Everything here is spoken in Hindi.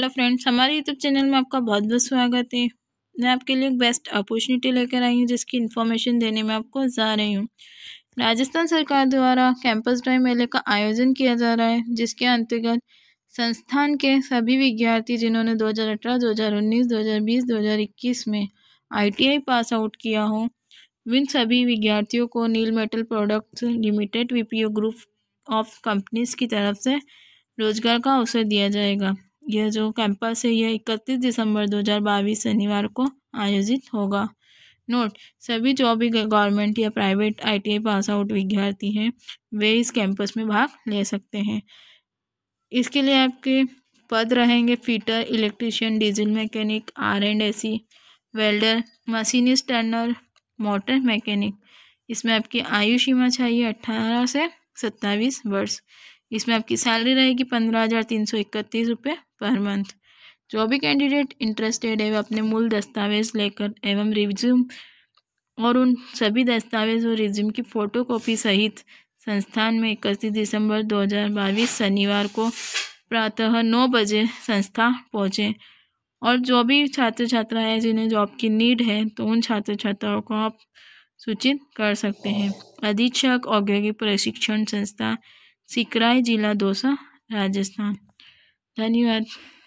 हेलो फ्रेंड्स हमारे यूट्यूब चैनल में आपका बहुत बहुत स्वागत है मैं आपके लिए एक बेस्ट अपॉर्चुनिटी लेकर आई हूँ जिसकी इन्फॉर्मेशन देने में आपको जा रही हूँ राजस्थान सरकार द्वारा कैंपस ड्राइव मेले का आयोजन किया जा रहा है जिसके अंतर्गत संस्थान के सभी विद्यार्थी जिन्होंने दो हज़ार अठारह में आई पास आउट किया हो विन सभी विद्यार्थियों को Neel metal products limited VPO group of companies की तरफ से रोजगार का अवसर दिया जाएगा यह जो कैंपस है यह इकतीस दिसंबर 2022 शनिवार को आयोजित होगा नोट सभी जो भी गवर्नमेंट या प्राइवेट आईटीआई पास आउट विद्यार्थी हैं वे इस कैंपस में भाग ले सकते हैं इसके लिए आपके पद रहेंगे fitter electrician diesel mechanic R and A C welder machinist turner motor mechanic इसमें आपकी आयु सीमा चाहिए अट्ठारह से सत्ताईस वर्ष इसमें आपकी सैलरी रहेगी पंद्रह हज़ार तीन सौ इकतीस रुपये पर मंथ जो भी कैंडिडेट इंटरेस्टेड है वह अपने मूल दस्तावेज़ लेकर एवं रिज्यूम और उन सभी दस्तावेज और रिज्यूम की फ़ोटोकॉपी सहित संस्थान में इकतीस दिसंबर 2022 शनिवार को प्रातः नौ बजे संस्था पहुँचें और जो भी छात्र छात्रा है जिन्हें जॉब की नीड है तो उन छात्र छात्राओं को आप सूचित कर सकते हैं अधीक्षक औद्योगिक प्रशिक्षण संस्था सिकराई जिला दौसा राजस्थान धन्यवाद